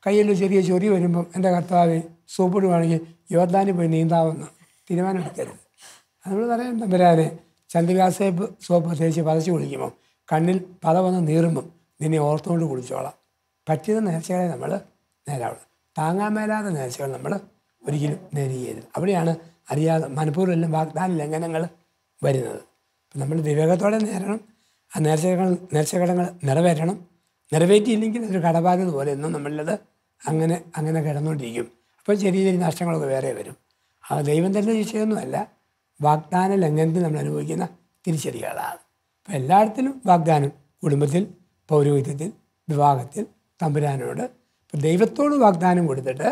കയ്യിൽ ചെറിയ ചൊറി വരുമ്പം എൻ്റെ കർത്താവ് സൂപ്പിടുവാണെങ്കിൽ യോർദാനിൽ പോയി നീന്താമെന്ന് തീരുമാനമെടുക്കരുത് നമ്മൾ പറയാൻ തമ്പരാനെ ചന്ദ്രികാസേപ്പ് സോപ്പ് തേച്ച് പതച്ച് കുളിക്കുമ്പോൾ കണ്ണിൽ പത വന്ന് നീറുമ്പം നിന്നെ ഓർത്തുകൊണ്ട് കുളിച്ചോളാം പറ്റിയ നേർച്ചകളെ നമ്മൾ നേരാവുള്ളൂ താങ്ങാൻ മേലാത്ത നേർച്ചകൾ നമ്മൾ ഒരിക്കലും നേരിയരുത് അവിടെയാണ് അറിയാതെ മനഃപൂർവ്വം എല്ലാം വാഗ്ദാന ലംഘനങ്ങൾ വരുന്നത് നമ്മൾ വിവേകത്തോടെ നേരണം ആ നേർച്ചകൾ നേർച്ചകടങ്ങൾ നിറവേറ്റണം നിറവേറ്റിയില്ലെങ്കിൽ അതൊരു കടബാധ്യത പോലെ എന്നും നമ്മളത് അങ്ങനെ അങ്ങനെ കിടന്നുകൊണ്ടിരിക്കും അപ്പോൾ ചെറിയ ചെറിയ നഷ്ടങ്ങളൊക്കെ വേറെ വരും ആ ദൈവം തന്നെ ശിക്ഷയൊന്നുമല്ല വാഗ്ദാന ലംഘനത്തിൽ നമ്മൾ അനുഭവിക്കുന്ന തിരിച്ചടികളാണ് അപ്പോൾ എല്ലായിടത്തിലും വാഗ്ദാനം കുടുംബത്തിൽ പൗരോഹിത്യത്തിൽ വിവാഹത്തിൽ തമ്പുരാനോട് ഇപ്പോൾ ദൈവത്തോട് വാഗ്ദാനം കൊടുത്തിട്ട്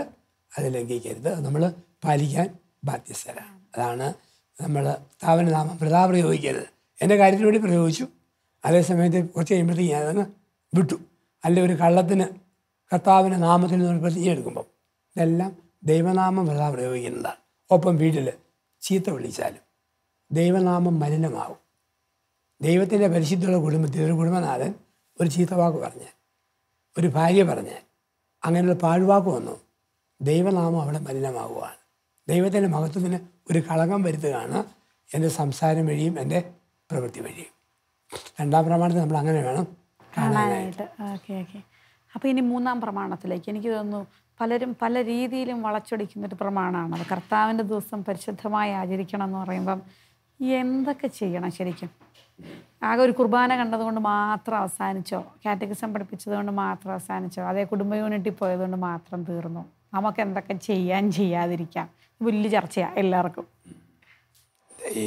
അത് ലംഘിക്കരുത് നമ്മൾ പാലിക്കാൻ ബാധ്യസ്ഥരാണ് അതാണ് നമ്മൾ നാമം പ്രതാ പ്രയോഗിക്കരുത് എൻ്റെ കാര്യത്തിന് വേണ്ടി പ്രയോഗിച്ചു അതേസമയത്ത് കുറച്ച് കഴിയുമ്പോഴത്തേക്ക് ഞാനതങ്ങ് വിട്ടു അല്ലെ ഒരു കള്ളത്തിന് കർത്താവിൻ്റെ നാമത്തിൽ നിന്ന് പ്രതിജ്ഞ ഇതെല്ലാം ദൈവനാമം വെള്ളം പ്രയോഗിക്കുന്നതാണ് ഒപ്പം വീട്ടിൽ ചീത്ത വിളിച്ചാലും ദൈവനാമം മലിനമാവും ദൈവത്തിൻ്റെ പരിശുദ്ധമുള്ള കുടുംബത്തിൽ ഒരു കുടുംബനാഥൻ ഒരു ചീത്തവാക്ക് പറഞ്ഞാൽ ഒരു ഭാര്യ പറഞ്ഞാൽ അങ്ങനെയുള്ള പാഴ്വാക്ക് വന്നു ദൈവനാമം അവിടെ മലിനമാകുകയാണ് ദൈവത്തിൻ്റെ മഹത്വത്തിന് ഒരു കളങ്കം വരുത്തുകയാണ് എൻ്റെ സംസാരം വഴിയും എൻ്റെ പ്രവൃത്തി വഴിയും രണ്ടാം പ്രമാണത്തിൽ നമ്മൾ അങ്ങനെ വേണം കാണാനായിട്ട് ഓക്കെ ഓക്കെ അപ്പോൾ ഇനി മൂന്നാം പ്രമാണത്തിലേക്ക് എനിക്ക് തോന്നുന്നു പലരും പല രീതിയിലും വളച്ചൊടിക്കുന്നൊരു പ്രമാണമാണ് അത് കർത്താവിൻ്റെ ദിവസം പരിശുദ്ധമായി ആചരിക്കണം എന്ന് പറയുമ്പം എന്തൊക്കെ ചെയ്യണം ശരിക്കും ആകെ ഒരു കുർബാന കണ്ടതുകൊണ്ട് മാത്രം അവസാനിച്ചോ കാറ്റഗിസം പഠിപ്പിച്ചതുകൊണ്ട് മാത്രം അവസാനിച്ചോ അതേ കുടുംബ യൂണിറ്റിൽ പോയതുകൊണ്ട് മാത്രം തീർന്നു നമുക്ക് എന്തൊക്കെ ചെയ്യാൻ ചെയ്യാതിരിക്കാം വലിയ ചർച്ചയാണ് എല്ലാവർക്കും ഈ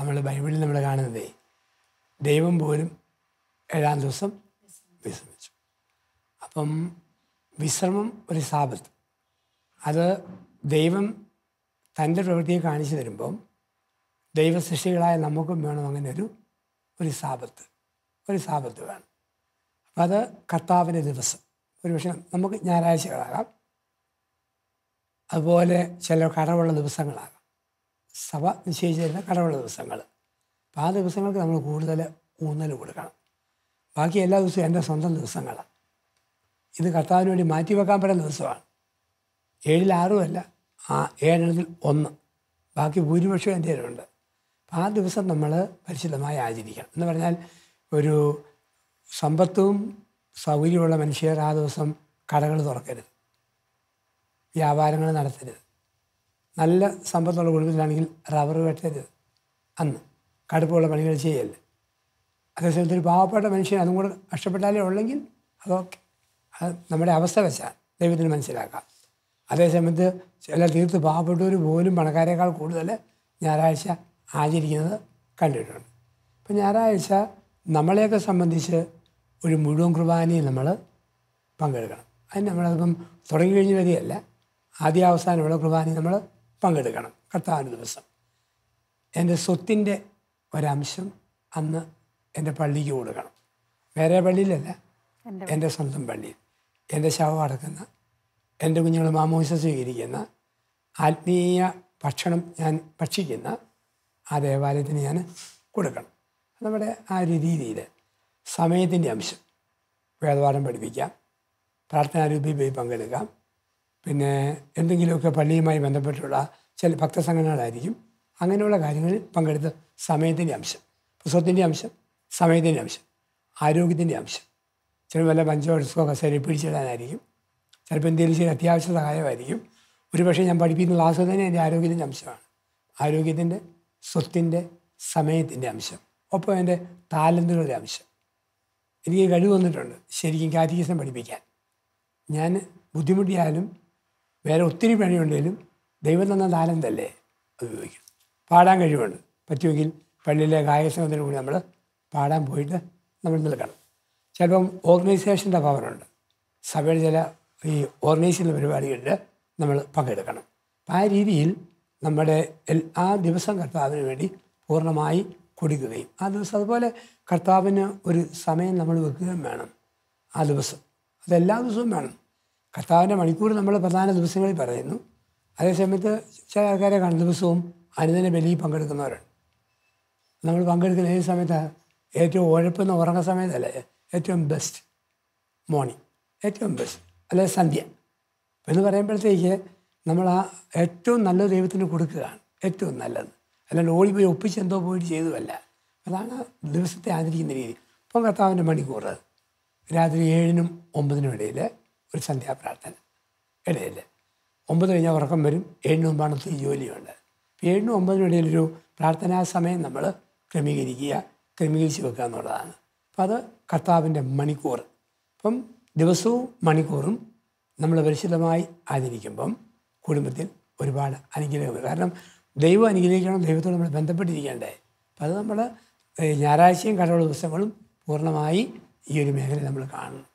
നമ്മൾ ബൈബിളിൽ നമ്മൾ കാണുന്നത് ദൈവം പോലും ഏഴാം ദിവസം വിശ്രമിച്ചു അപ്പം വിശ്രമം ഒരു സാപത്ത് അത് ദൈവം തൻ്റെ പ്രവൃത്തിയെ കാണിച്ചു തരുമ്പം ദൈവസൃഷ്ടികളായ നമുക്കും വേണം അങ്ങനെ ഒരു ഒരു സാപത്ത് ഒരു സാപത്ത് വേണം അപ്പം അത് കർത്താവിൻ്റെ ദിവസം ഒരു പക്ഷേ നമുക്ക് ഞായറാഴ്ചകളാകാം അതുപോലെ ചില കടവുള്ള ദിവസങ്ങളാകാം സഭ നിശ്ചയിച്ചിരുന്ന കടവുള്ള ദിവസങ്ങൾ അപ്പോൾ ആ ദിവസങ്ങൾക്ക് നമ്മൾ കൂടുതൽ ഊന്നൽ കൊടുക്കണം ബാക്കി എല്ലാ ദിവസവും എൻ്റെ സ്വന്തം ദിവസങ്ങളാണ് ഇത് കർത്താവിന് വേണ്ടി മാറ്റി വെക്കാൻ പറ്റുന്ന ദിവസമാണ് ഏഴിൽ ആറുമല്ല ആ ഏഴെണ്ണത്തിൽ ഒന്ന് ബാക്കി ഭൂരിപക്ഷം എൻ്റെ ഉണ്ട് ആ ദിവസം നമ്മൾ പരിശുദ്ധമായി ആചരിക്കണം എന്ന് പറഞ്ഞാൽ ഒരു സമ്പത്തും സൗകര്യമുള്ള മനുഷ്യർ ആ ദിവസം കടകൾ തുറക്കരുത് വ്യാപാരങ്ങൾ നടത്തരുത് നല്ല സമ്പത്തുള്ള കുടുംബത്തിലാണെങ്കിൽ റബ്ബർ വെട്ടരുത് അന്ന് കടുപ്പുള്ള പണികൾ ചെയ്യല്ല അതേസമയത്ത് ഒരു പാവപ്പെട്ട മനുഷ്യൻ അതും കൂടെ കഷ്ടപ്പെട്ടാലേ ഉള്ളെങ്കിൽ അതൊക്കെ നമ്മുടെ അവസ്ഥ വെച്ചാൽ ദൈവത്തിന് മനസ്സിലാക്കാം അതേസമയത്ത് ചില തീർത്ത് പാവപ്പെട്ടവർ പോലും പണക്കാരേക്കാൾ കൂടുതൽ ഞായറാഴ്ച ആചരിക്കുന്നത് കണ്ടിട്ടുണ്ട് അപ്പം ഞായറാഴ്ച നമ്മളെയൊക്കെ സംബന്ധിച്ച് ഒരു മുഴുവൻ കുർബാനയും നമ്മൾ പങ്കെടുക്കണം അതിന് നമ്മളതിപ്പം തുടങ്ങി കഴിഞ്ഞ് വരികയല്ല ആദ്യ അവസാനമുള്ള കുർബാനയും നമ്മൾ പങ്കെടുക്കണം കർത്താവിന് ദിവസം എൻ്റെ സ്വത്തിൻ്റെ ഒരംശം അന്ന് എൻ്റെ പള്ളിക്ക് കൊടുക്കണം വേറെ പള്ളിയിലല്ല എൻ്റെ സ്വന്തം പള്ളിയിൽ എൻ്റെ ശവം അടക്കുന്ന എൻ്റെ കുഞ്ഞുങ്ങൾ മാമോസ സ്വീകരിക്കുന്ന ആത്മീയ ഭക്ഷണം ഞാൻ ഭക്ഷിക്കുന്ന ആ ദേവാലയത്തിന് ഞാൻ കൊടുക്കണം നമ്മുടെ ആ ഒരു രീതിയിൽ സമയത്തിൻ്റെ അംശം വേദവാദം പഠിപ്പിക്കാം പ്രാർത്ഥനാരൂപി പോയി പങ്കെടുക്കാം പിന്നെ എന്തെങ്കിലുമൊക്കെ പള്ളിയുമായി ബന്ധപ്പെട്ടുള്ള ചില ഭക്തസംഘടനകളായിരിക്കും അങ്ങനെയുള്ള കാര്യങ്ങളിൽ പങ്കെടുത്ത സമയത്തിൻ്റെ അംശം പുസ്തകത്തിൻ്റെ അംശം സമയത്തിൻ്റെ അംശം ആരോഗ്യത്തിൻ്റെ അംശം ചില വല്ല പഞ്ചോടസ്കോ കസേര പിടിച്ചിടാനായിരിക്കും ചിലപ്പോൾ എന്തെങ്കിലും ചെയ്യാൻ അത്യാവശ്യ സഹായമായിരിക്കും ഒരു പക്ഷേ ഞാൻ പഠിപ്പിക്കുന്ന ക്ലാസ് തന്നെ എൻ്റെ ആരോഗ്യത്തിൻ്റെ അംശമാണ് ആരോഗ്യത്തിൻ്റെ സ്വത്തിൻ്റെ സമയത്തിൻ്റെ അംശം ഒപ്പം എൻ്റെ താലന്തുകളുടെ അംശം എനിക്ക് കഴിവ് വന്നിട്ടുണ്ട് ശരിക്കും കാറ്റിക്കിസം പഠിപ്പിക്കാൻ ഞാൻ ബുദ്ധിമുട്ടിയാലും വേറെ ഒത്തിരി പണിയുണ്ടെങ്കിലും ദൈവം തന്ന താലന്തല്ലേ അത് ഉപയോഗിക്കും പാടാൻ കഴിവുണ്ട് പറ്റുമെങ്കിൽ പള്ളിയിലെ ഗായകസംഘത്തിന് കൂടി നമ്മൾ പാടാൻ പോയിട്ട് നമ്മൾ നിൽക്കണം ചിലപ്പം ഓർഗനൈസേഷൻ്റെ പവറുണ്ട് സഭയിൽ ചില ഈ ഓർഗനൈസേഷൻ്റെ പരിപാടികളിൽ നമ്മൾ പങ്കെടുക്കണം അപ്പം ആ രീതിയിൽ നമ്മുടെ ആ ദിവസം കർത്താവിന് വേണ്ടി പൂർണ്ണമായി കുടിക്കുകയും ആ ദിവസം അതുപോലെ കർത്താവിന് ഒരു സമയം നമ്മൾ വെക്കുകയും വേണം ആ ദിവസം അതെല്ലാ ദിവസവും വേണം കർത്താവിൻ്റെ മണിക്കൂർ നമ്മൾ പ്രധാന ദിവസങ്ങളിൽ പറയുന്നു അതേസമയത്ത് ചില ആൾക്കാരെ കണ്ട ദിവസവും അനുദിന ബലിയിൽ പങ്കെടുക്കുന്നവരുണ്ട് നമ്മൾ പങ്കെടുക്കുന്ന ഏത് സമയത്താണ് ഏറ്റവും ഉഴപ്പെന്ന് ഉറങ്ങുന്ന സമയത്തല്ലേ ഏറ്റവും ബെസ്റ്റ് മോർണിംഗ് ഏറ്റവും ബെസ്റ്റ് അല്ലെ സന്ധ്യ എന്ന് പറയുമ്പോഴത്തേക്ക് നമ്മൾ ആ ഏറ്റവും നല്ല ദൈവത്തിന് കൊടുക്കുകയാണ് ഏറ്റവും നല്ലത് അല്ലാണ്ട് പോയി ഒപ്പിച്ച് എന്തോ പോയിട്ട് ചെയ്തതല്ല അതാണ് ദിവസത്തെ ആചരിക്കുന്ന രീതി ഇപ്പം കർത്താവിൻ്റെ മണിക്കൂർ രാത്രി ഏഴിനും ഒമ്പതിനും ഇടയിൽ ഒരു സന്ധ്യാപ്രാർത്ഥന ഇടയിൽ ഒമ്പത് കഴിഞ്ഞാൽ ഉറക്കം വരും ഏഴിന് മുമ്പാണ് ഒത്തിരി ജോലിയുണ്ട് ഏഴിനും ഒമ്പതിനും ഇടയിലൊരു പ്രാർത്ഥനാ സമയം നമ്മൾ ക്രമീകരിക്കുക ക്രമീകരിച്ച് വെക്കുക എന്നുള്ളതാണ് അപ്പോൾ അത് കർത്താവിൻ്റെ മണിക്കൂർ അപ്പം ദിവസവും മണിക്കൂറും നമ്മൾ പരിശുദ്ധമായി ആചരിക്കുമ്പം കുടുംബത്തിൽ ഒരുപാട് അനുഗ്രഹങ്ങൾ കാരണം ദൈവം അനുഗ്രഹിക്കണം ദൈവത്തോട് നമ്മൾ ബന്ധപ്പെട്ടിരിക്കേണ്ടേ അപ്പം അത് നമ്മൾ ഞായറാഴ്ചയും കടവുള്ള ദിവസങ്ങളും പൂർണ്ണമായി ഈ ഒരു മേഖല നമ്മൾ കാണണം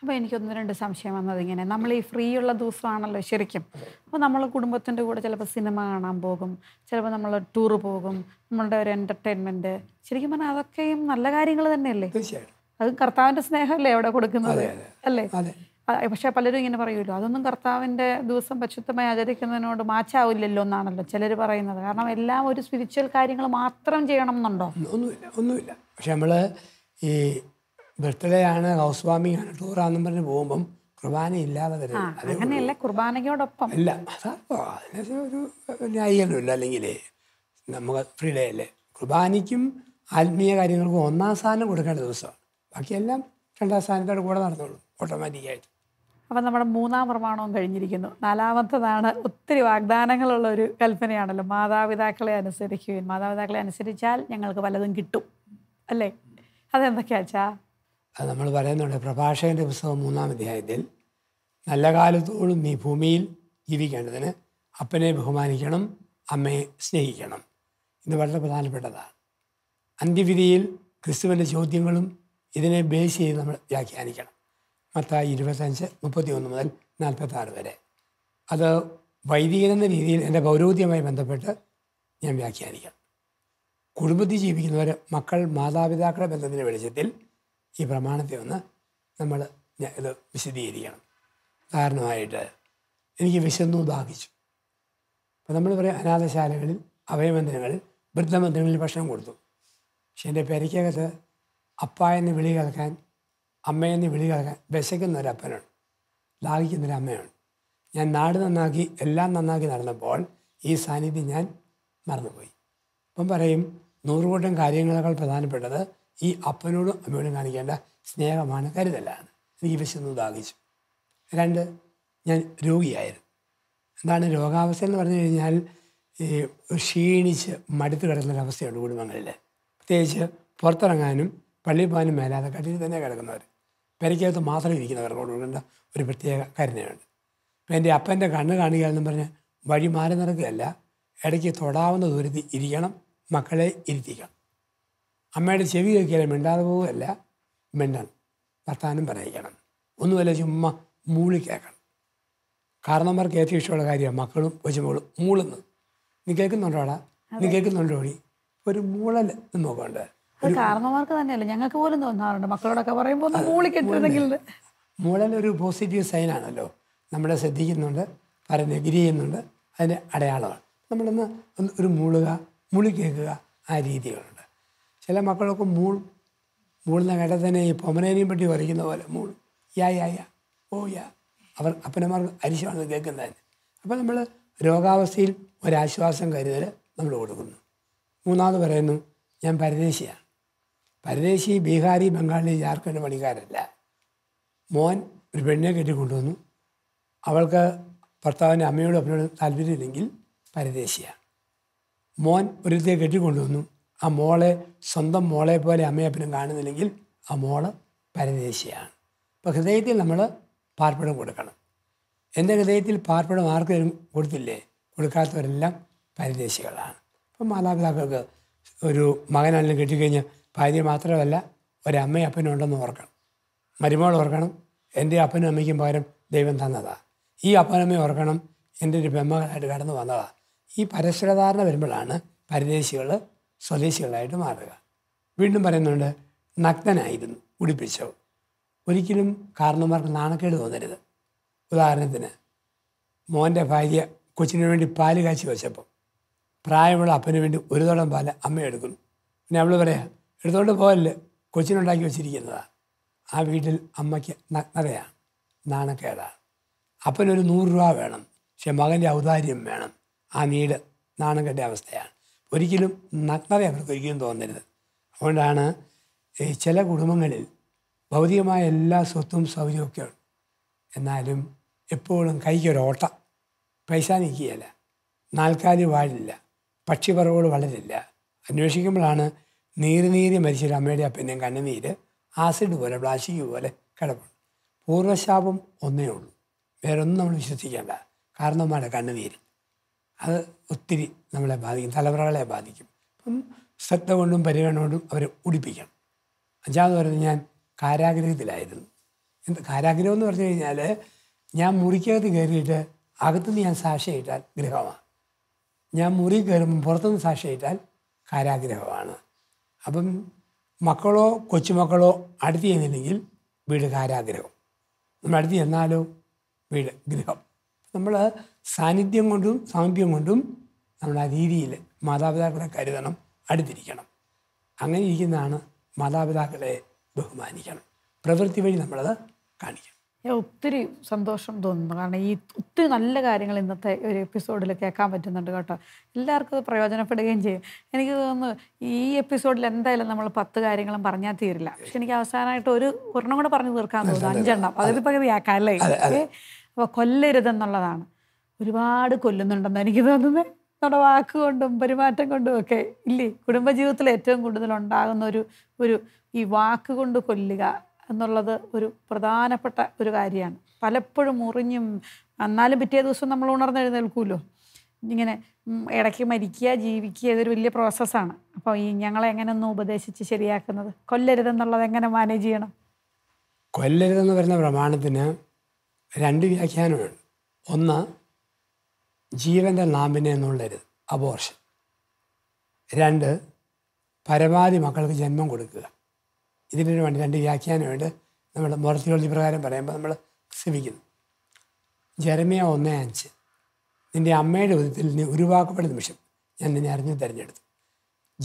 അപ്പോൾ എനിക്കൊന്ന് രണ്ട് സംശയം വന്നത് ഇങ്ങനെ നമ്മൾ ഈ ഫ്രീ ഉള്ള ദിവസമാണല്ലോ ശരിക്കും അപ്പോൾ നമ്മൾ കുടുംബത്തിൻ്റെ കൂടെ ചിലപ്പോൾ സിനിമ കാണാൻ പോകും ചിലപ്പോൾ നമ്മൾ ടൂർ പോകും നമ്മളുടെ ഒരു എൻ്റർടൈൻമെൻറ്റ് ശരിക്കും പറഞ്ഞാൽ അതൊക്കെയും നല്ല കാര്യങ്ങൾ തന്നെയല്ലേ തീർച്ചയായിട്ടും അത് കർത്താവിന്റെ സ്നേഹമല്ലേ അവിടെ കൊടുക്കുന്നത് അല്ലേ പക്ഷെ പലരും ഇങ്ങനെ പറയുമല്ലോ അതൊന്നും കർത്താവിന്റെ ദിവസം പരിശുദ്ധമായി ആചരിക്കുന്നതിനോട് മാച്ചാവില്ലല്ലോ എന്നാണല്ലോ ചിലർ പറയുന്നത് കാരണം എല്ലാം ഒരു സ്പിരിച്വൽ കാര്യങ്ങൾ മാത്രം ചെയ്യണം എന്നുണ്ടോ ഒന്നുമില്ല ഒന്നുമില്ല പക്ഷെ നമ്മള് ഈ ബർത്ത്ഡേ ആണ് ഹൗസ് വാമിങ് ആണ് ടൂറാണെന്നും പറഞ്ഞ് പോകുമ്പം കുർബാന ഇല്ലാതെ വരും അങ്ങനെയല്ല കുർബാനയോടൊപ്പം ഇല്ല ഒരു ന്യായീകരണമില്ല അല്ലെങ്കിൽ നമുക്ക് ഫ്രീഡേ അല്ലേ കുർബാനയ്ക്കും ആത്മീയ കാര്യങ്ങൾക്കും ഒന്നാം സ്ഥാനം കൊടുക്കേണ്ട ദിവസമാണ് ബാക്കിയെല്ലാം രണ്ടാം സ്ഥാനത്തോട് കൂടെ നടന്നുള്ളൂ ഓട്ടോമാറ്റിക്കായിട്ട് അപ്പം നമ്മുടെ മൂന്നാം പ്രമാണവും കഴിഞ്ഞിരിക്കുന്നു നാലാമത്തതാണ് ഒത്തിരി വാഗ്ദാനങ്ങളുള്ള ഒരു കൽപ്പനയാണല്ലോ മാതാപിതാക്കളെ അനുസരിക്കുകയും മാതാപിതാക്കളെ അനുസരിച്ചാൽ ഞങ്ങൾക്ക് പലതും കിട്ടും അല്ലേ അതെന്തൊക്കെയാച്ചാ അത് നമ്മൾ പറയുന്നുണ്ട് പ്രഭാഷകൻ്റെ പുസ്തകം മൂന്നാം അധ്യായത്തിൽ നല്ല കാലത്തോളം ഈ ഭൂമിയിൽ ജീവിക്കേണ്ടതിന് അപ്പനെ ബഹുമാനിക്കണം അമ്മയെ സ്നേഹിക്കണം ഇത് വളരെ പ്രധാനപ്പെട്ടതാണ് അന്ത്യവിധിയിൽ ക്രിസ്തുവിൻ്റെ ചോദ്യങ്ങളും ഇതിനെ ബേസ് ചെയ്ത് നമ്മൾ വ്യാഖ്യാനിക്കണം മത്തായി ഇരുപത്തഞ്ച് മുപ്പത്തി ഒന്ന് മുതൽ നാൽപ്പത്തി ആറ് വരെ അത് വൈദികനെന്ന രീതിയിൽ എൻ്റെ പൗരോദ്യവുമായി ബന്ധപ്പെട്ട് ഞാൻ വ്യാഖ്യാനിക്കണം കുടുംബത്തിൽ ജീവിക്കുന്നവർ മക്കൾ മാതാപിതാക്കളെ ബന്ധത്തിൻ്റെ വെളിച്ചത്തിൽ ഈ പ്രമാണത്തെ ഒന്ന് നമ്മൾ ഇത് വിശദീകരിക്കണം കാരണമായിട്ട് എനിക്ക് വിശന്നു ദാഹിച്ചു അപ്പോൾ നമ്മൾ പറയും അനാഥശാലകളിൽ അഭയമന്ദിരങ്ങളിൽ വൃദ്ധമന്ദിരങ്ങളിൽ ഭക്ഷണം കൊടുത്തു പക്ഷേ എൻ്റെ പെരയ്ക്കകത്ത് അപ്പ എന്ന് വിളി കേൾക്കാൻ അമ്മയെന്ന് വിളി കേൾക്കാൻ ദാഹിക്കുന്നൊരു അമ്മയാണ് ഞാൻ നാട് നന്നാക്കി എല്ലാം നന്നാക്കി നടന്നപ്പോൾ ഈ സാന്നിധ്യം ഞാൻ മറന്നുപോയി ഇപ്പം പറയും നൂറുകൂട്ടം കാര്യങ്ങളെക്കാൾ പ്രധാനപ്പെട്ടത് ഈ അപ്പനോടും അമ്മയോടും കാണിക്കേണ്ട സ്നേഹമാണ് കരുതലാണ് എനിക്ക് വിശന്നു ദാഹിച്ചു രണ്ട് ഞാൻ രോഗിയായിരുന്നു എന്താണ് രോഗാവസ്ഥ എന്ന് പറഞ്ഞു കഴിഞ്ഞാൽ ഈ ക്ഷീണിച്ച് മടുത്തു കിടക്കുന്നൊരവസ്ഥയുണ്ട് കുടുംബങ്ങളിൽ പ്രത്യേകിച്ച് പുറത്തിറങ്ങാനും പള്ളിയിൽ പോകാനും മേലാതെ കട്ടിൽ തന്നെ കിടക്കുന്നവർ പെരയ്ക്കകത്ത് മാത്രം ഇരിക്കുന്നവർക്ക് കൊടുക്കേണ്ട ഒരു പ്രത്യേക കരുണയുണ്ട് ഇപ്പം എൻ്റെ അപ്പൻ്റെ കണ്ണ് കാണുകയെന്നും പറഞ്ഞ് വഴി മാറി നടക്കുകയല്ല ഇടയ്ക്ക് തൊടാവുന്ന ദൂരത്തിൽ ഇരിക്കണം മക്കളെ ഇരുത്തിക്കണം അമ്മയുടെ ചെവി കേൾക്കിയാലും മിണ്ടാതെ പോവുകയല്ല മിണ്ടണം വർത്താനം പറയിക്കണം ഒന്നുമല്ല ചുമ്മാ മൂളി കേൾക്കണം കാരണന്മാർക്ക് ഏറ്റവും ഇഷ്ടമുള്ള കാര്യമാണ് മക്കളും കൊച്ചുമകളും മൂളുന്നത് നീ കേൾക്കുന്നുണ്ടോടാ നീ കേൾക്കുന്നുണ്ടോ ഒരു മൂളൽ നമുക്കുണ്ട് കാരണമാർക്ക് കാരണവന്മാർക്ക് തന്നെയല്ല ഞങ്ങൾക്ക് പോലും തോന്നാറുണ്ട് മക്കളോടൊക്കെ പറയുമ്പോൾ ഒന്ന് മൂളലൊരു പോസിറ്റീവ് സൈനാണല്ലോ നമ്മളെ ശ്രദ്ധിക്കുന്നുണ്ട് പരന്ന് എഗ്രി ചെയ്യുന്നുണ്ട് അതിൻ്റെ അടയാളമാണ് നമ്മളിന്ന് ഒരു മൂളുക മുളി കേൾക്കുക ആ രീതികളുണ്ട് ചില മക്കളൊക്കെ മൂൾ മൂളുന്ന കേട്ടാൽ തന്നെ ഈ പൊമനേനെയും പറ്റി വരയ്ക്കുന്ന പോലെ മൂൾ യാ യാ യാ ഓ യാ അവർ അപ്പനമാർക്ക് അരിശമാണെന്ന് കേൾക്കുന്നത് അപ്പോൾ നമ്മൾ രോഗാവസ്ഥയിൽ ഒരാശ്വാസം കരുതൽ നമ്മൾ കൊടുക്കുന്നു മൂന്നാമത് പറയുന്നു ഞാൻ പരദേശിയാണ് പരദേശി ബീഹാരി ബംഗാളി ജാർഖണ്ഡ് പണിക്കാരല്ല മോൻ ഒരു പെണ്ണിനെ കെട്ടി കൊണ്ടുവന്നു അവൾക്ക് ഭർത്താവിൻ്റെ അമ്മയോടും അപ്പനോടും താല്പര്യമില്ലെങ്കിൽ പരദേശിയാണ് മോൻ ഒരുത്തെ കെട്ടിക്കൊണ്ടുവന്നു ആ മോളെ സ്വന്തം മോളെ പോലെ അമ്മയപ്പനും കാണുന്നില്ലെങ്കിൽ ആ മോള് പരദേശിയാണ് അപ്പോൾ ഹൃദയത്തിൽ നമ്മൾ പാർപ്പിടം കൊടുക്കണം എൻ്റെ ഹൃദയത്തിൽ പാർപ്പിടം ആർക്കും കൊടുത്തില്ലേ കൊടുക്കാത്തവരെല്ലാം പരദേശികളാണ് അപ്പം മാതാപിതാക്കൾക്ക് ഒരു മകനാണെങ്കിലും കെട്ടിക്കഴിഞ്ഞാൽ ഭാര്യ മാത്രമല്ല ഒരമ്മയും അപ്പനും ഉണ്ടെന്ന് ഓർക്കണം മരുമകൾ ഓർക്കണം എൻ്റെ അപ്പനും അമ്മയ്ക്കും പകരം ദൈവം തന്നതാണ് ഈ അപ്പനമ്മയും ഓർക്കണം എൻ്റെ ഒരു ബ്രഹ്മകളായിട്ട് കടന്നു വന്നതാണ് ഈ പരസ്പരധാരണ വരുമ്പോഴാണ് പരദേശികൾ സ്വദേശികളായിട്ട് മാറുക വീണ്ടും പറയുന്നുണ്ട് നഗ്നനായിരുന്നു ഉടുപ്പിച്ചോ ഒരിക്കലും കാരണന്മാർക്ക് നാണക്കേട് തോന്നരുത് ഉദാഹരണത്തിന് മോൻ്റെ ഭാര്യ കൊച്ചിന് വേണ്ടി പാല് കാച്ചി വെച്ചപ്പോൾ പ്രായമുള്ള അപ്പന് വേണ്ടി ഒരു തോളം പാല് അമ്മ എടുക്കുന്നു പിന്നെ അവൾ പറയാം എടുത്തോണ്ട് പോകല് കൊച്ചിനുണ്ടാക്കി വെച്ചിരിക്കുന്നതാണ് ആ വീട്ടിൽ അമ്മയ്ക്ക് നഗ്നതയാണ് നാണക്കേടാണ് അപ്പനൊരു നൂറ് രൂപ വേണം പക്ഷെ മകൻ്റെ ഔദാര്യം വേണം ആ നീട് നാണക്കെട്ട അവസ്ഥയാണ് ഒരിക്കലും നഗ്നത അവർക്ക് ഒരിക്കലും തോന്നരുത് അതുകൊണ്ടാണ് ചില കുടുംബങ്ങളിൽ ഭൗതികമായ എല്ലാ സ്വത്തും സൗകര്യമൊക്കെയാണ് എന്നാലും എപ്പോഴും കൈക്കൊരോട്ട പൈസ നിൽക്കുകയില്ല നാൽക്കാലി വാഴില്ല പക്ഷിപ്പറവുകൾ വളരില്ല അന്വേഷിക്കുമ്പോഴാണ് നീര് നീര് മരിച്ച അമ്മയുടെ അപ്പൻ്റെയും കണ്ണുനീര് ആസിഡ് പോലെ പ്ലാസ്റ്റിക് പോലെ കിടപ്പുണ്ട് പൂർവ്വശാപം ഒന്നേ ഉള്ളൂ വേറൊന്നും നമ്മൾ വിശ്വസിക്കേണ്ട കാരണവന്മാരുടെ കണ്ണുനീര് അത് ഒത്തിരി നമ്മളെ ബാധിക്കും തലമുറകളെ ബാധിക്കും അപ്പം ശ്രദ്ധ കൊണ്ടും പരിഗണന കൊണ്ടും അവരെ ഉടിപ്പിക്കണം അഞ്ചാമത് പറയുന്നത് ഞാൻ കാരാഗ്രഹത്തിലായിരുന്നു എന്ത് കാരാഗ്രഹം എന്ന് പറഞ്ഞു കഴിഞ്ഞാൽ ഞാൻ മുറിക്കകത്ത് കയറിയിട്ട് അകത്തുനിന്ന് ഞാൻ സാക്ഷിയായിട്ടാൽ ഗ്രഹമാണ് ഞാൻ മുറി കയറുമ്പോൾ പുറത്തുനിന്ന് സാക്ഷിയായിട്ടാൽ കാരാഗ്രഹമാണ് അപ്പം മക്കളോ കൊച്ചുമക്കളോ അടുത്ത് ചെന്നില്ലെങ്കിൽ വീട് കാരാഗ്രഹം നമ്മൾ അടുത്ത് ചെന്നാലോ വീട് ഗൃഹം നമ്മൾ സാന്നിധ്യം കൊണ്ടും സാമീപ്യം കൊണ്ടും നമ്മൾ ആ രീതിയിൽ മാതാപിതാക്കളെ കരുതണം അടുത്തിരിക്കണം അങ്ങനെ ഇരിക്കുന്നതാണ് മാതാപിതാക്കളെ ബഹുമാനിക്കണം പ്രവൃത്തി വഴി നമ്മളത് കാണിക്കണം ഒത്തിരി സന്തോഷം തോന്നുന്നു കാരണം ഈ ഒത്തിരി നല്ല കാര്യങ്ങൾ ഇന്നത്തെ ഒരു എപ്പിസോഡിൽ കേൾക്കാൻ പറ്റുന്നുണ്ട് കേട്ടോ എല്ലാവർക്കും അത് പ്രയോജനപ്പെടുകയും ചെയ്യും എനിക്ക് തോന്നുന്നു ഈ എപ്പിസോഡിൽ എന്തായാലും നമ്മൾ പത്ത് കാര്യങ്ങളും പറഞ്ഞാൽ തീരില്ല പക്ഷെ എനിക്ക് അവസാനമായിട്ട് ഒരു ഒരെണ്ണം കൂടെ പറഞ്ഞു തീർക്കാൻ തോന്നുന്നു അഞ്ചെണ്ണം പകുതി പകുതിയാക്കാം അല്ലേ അപ്പോൾ കൊല്ലരുതെന്നുള്ളതാണ് ഒരുപാട് കൊല്ലുന്നുണ്ടെന്ന് എനിക്ക് തോന്നുന്നത് നമ്മുടെ വാക്കുകൊണ്ടും പെരുമാറ്റം കൊണ്ടും ഒക്കെ ഇല്ലേ കുടുംബജീവിതത്തിൽ ഏറ്റവും കൂടുതൽ ഉണ്ടാകുന്ന ഒരു ഒരു ഈ വാക്കുകൊണ്ട് കൊല്ലുക എന്നുള്ളത് ഒരു പ്രധാനപ്പെട്ട ഒരു കാര്യമാണ് പലപ്പോഴും മുറിഞ്ഞും എന്നാലും പിറ്റേ ദിവസം നമ്മൾ ഉണർന്ന് എഴുന്നേൽക്കുമല്ലോ ഇങ്ങനെ ഇടയ്ക്ക് മരിക്കുക ജീവിക്കുക ഇതൊരു വലിയ പ്രോസസ്സാണ് അപ്പോൾ ഈ ഞങ്ങളെ എങ്ങനെയൊന്നും ഉപദേശിച്ച് ശരിയാക്കുന്നത് കൊല്ലരുതെന്നുള്ളത് എങ്ങനെ മാനേജ് ചെയ്യണം കൊല്ലരുതെന്ന് പറയുന്ന പ്രമാണത്തിന് രണ്ട് വ്യാഖ്യാനമുണ്ട് ഒന്ന് ജീവൻ്റെ നാമ്പിനെ എന്നുള്ളരുത് അബോർഷൻ രണ്ട് പരമാവധി മക്കൾക്ക് ജന്മം കൊടുക്കുക ഇതിനു വേണ്ടി രണ്ട് വ്യാഖ്യാനമുണ്ട് നമ്മൾ മോർത്തിയോളജി പ്രകാരം പറയുമ്പോൾ നമ്മൾ ശ്രമിക്കുന്നു ജരമിയ ഒന്ന് അഞ്ച് നിൻ്റെ അമ്മയുടെ ഉദത്തിൽ നീ ഉരുവാക്കപ്പെടുന്ന നിമിഷം ഞാൻ നിന്നെ അറിഞ്ഞു തിരഞ്ഞെടുത്തു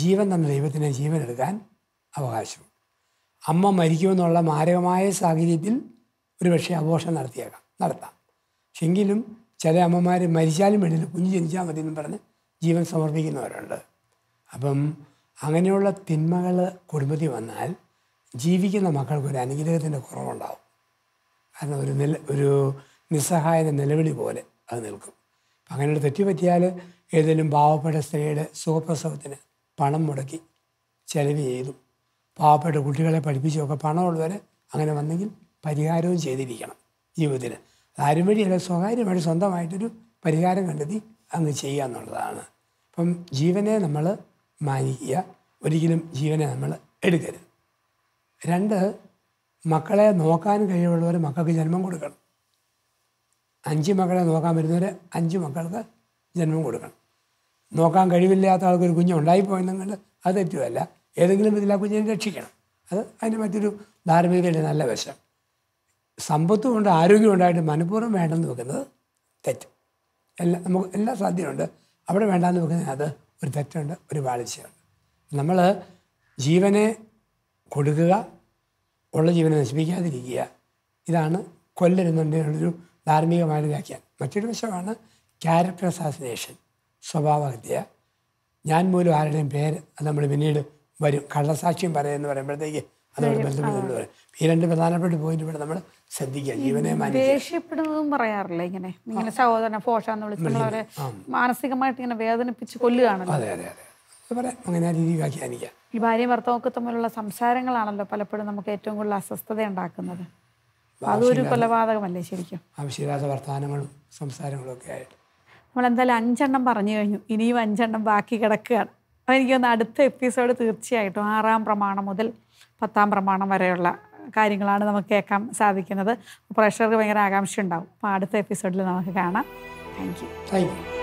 ജീവൻ തന്ന ദൈവത്തിന് ജീവൻ എടുക്കാൻ അവകാശവും അമ്മ മരിക്കുമെന്നുള്ള മാരകമായ സാഹചര്യത്തിൽ ഒരുപക്ഷെ അപോഷം നടത്തിയേക്കാം നടത്താം പക്ഷെങ്കിലും ചില അമ്മമാർ മരിച്ചാലും വേണ്ടി കുഞ്ഞു ജനിച്ചാൽ മതി എന്ന് പറഞ്ഞ് ജീവൻ സമർപ്പിക്കുന്നവരുണ്ട് അപ്പം അങ്ങനെയുള്ള തിന്മകൾ കുടുംബത്തിൽ വന്നാൽ ജീവിക്കുന്ന മക്കൾക്ക് ഒരു അനുഗ്രഹത്തിൻ്റെ കുറവുണ്ടാവും കാരണം ഒരു നില ഒരു നിസ്സഹായത നിലവിളി പോലെ അത് നിൽക്കും അങ്ങനെ ഒരു തെറ്റുപറ്റിയാൽ ഏതെങ്കിലും പാവപ്പെട്ട സ്ത്രീയുടെ സുഖപ്രസവത്തിന് പണം മുടക്കി ചെലവ് ചെയ്തു പാവപ്പെട്ട കുട്ടികളെ പഠിപ്പിച്ചൊക്കെ പണമുള്ളവരെ അങ്ങനെ വന്നെങ്കിൽ പരിഹാരവും ചെയ്തിരിക്കണം ജീവിതത്തിന് ആരും വഴിയല്ല സ്വകാര്യമായിട്ട് സ്വന്തമായിട്ടൊരു പരിഹാരം കണ്ടെത്തി അങ്ങ് ചെയ്യുക എന്നുള്ളതാണ് അപ്പം ജീവനെ നമ്മൾ മാനിക്കുക ഒരിക്കലും ജീവനെ നമ്മൾ എടുക്കരുത് രണ്ട് മക്കളെ നോക്കാൻ കഴിവുള്ളവർ മക്കൾക്ക് ജന്മം കൊടുക്കണം അഞ്ച് മക്കളെ നോക്കാൻ വരുന്നവർ അഞ്ച് മക്കൾക്ക് ജന്മം കൊടുക്കണം നോക്കാൻ കഴിവില്ലാത്ത ആൾക്കൊരു കുഞ്ഞ് ഉണ്ടായിപ്പോയെന്നുകൊണ്ട് അത് തെറ്റുമല്ല ഏതെങ്കിലും വിധത്തിൽ ആ കുഞ്ഞിനെ രക്ഷിക്കണം അത് അതിൻ്റെ മറ്റൊരു ധാർമ്മികതയുടെ നല്ല വശം സമ്പത്തും ഉണ്ട് ആരോഗ്യം ഉണ്ടായിട്ട് മനഃപൂർവ്വം വേണ്ടെന്ന് വെക്കുന്നത് തെറ്റ് എല്ലാം നമുക്ക് എല്ലാ സാധ്യതയുണ്ട് അവിടെ വേണ്ടാന്ന് വെക്കുന്നതിനകത്ത് ഒരു തെറ്റുണ്ട് ഒരു വാഴ്ചയുണ്ട് നമ്മൾ ജീവനെ കൊടുക്കുക ഉള്ള ജീവനെ നശിപ്പിക്കാതിരിക്കുക ഇതാണ് കൊല്ലരുന്നുണ്ടെന്നുള്ളൊരു ധാർമ്മികമായ വ്യാഖ്യാനം മറ്റൊരു വശമാണ് ക്യാരക്ടർ അസാസിനേഷൻ സ്വഭാവഹത്യ ഞാൻ മൂലം ആരുടെയും പേര് അത് നമ്മൾ പിന്നീട് വരും കള്ളസാക്ഷ്യം പറയുമെന്ന് പറയുമ്പോഴത്തേക്ക് അതോട് ബന്ധപ്പെടുന്നു പറയും ഈ രണ്ട് പ്രധാനപ്പെട്ട പോയിന്റ് ഇവിടെ നമ്മൾ ശ്രദ്ധിക്കുക ജീവനെ ദേഷ്യപ്പെടുന്നതും പറയാറില്ല ഇങ്ങനെ ഇങ്ങനെ സഹോദരനെ ഫോഷാന്ന് വിളിച്ചിട്ടുള്ളവരെ മാനസികമായിട്ട് ഇങ്ങനെ വേദനിപ്പിച്ച് കൊല്ലുകയാണ് അതെ അതെ അതെ അങ്ങനെ ആ രീതി വ്യാഖ്യാനിക്കാം ഈ ഭാര്യയും ഭർത്താവൊക്കെ തമ്മിലുള്ള സംസാരങ്ങളാണല്ലോ പലപ്പോഴും നമുക്ക് ഏറ്റവും കൂടുതൽ അസ്വസ്ഥത ഉണ്ടാക്കുന്നത് അതൊരു കൊലപാതകമല്ലേ ശരിക്കും ആവശ്യമില്ലാത്ത വർത്തമാനങ്ങളും സംസാരങ്ങളും ഒക്കെ ആയിട്ട് നമ്മൾ എന്തായാലും അഞ്ചെണ്ണം പറഞ്ഞു കഴിഞ്ഞു ഇനിയും അഞ്ചെണ്ണം ബാക്കി കിടക്കുകയാണ് അപ്പോൾ എനിക്കൊന്ന് അടുത്ത എപ്പിസോഡ് തീർച്ചയായിട്ടും ആറാം പ്രമാണം മുതൽ പത്താം പ്രമാണം വരെയുള്ള കാര്യങ്ങളാണ് നമുക്ക് കേൾക്കാൻ സാധിക്കുന്നത് പ്രേക്ഷകർക്ക് ഭയങ്കര ആകാംക്ഷ ഉണ്ടാവും അപ്പോൾ അടുത്ത എപ്പിസോഡിൽ നമുക്ക് കാണാം താങ്ക് യു താങ്ക് യു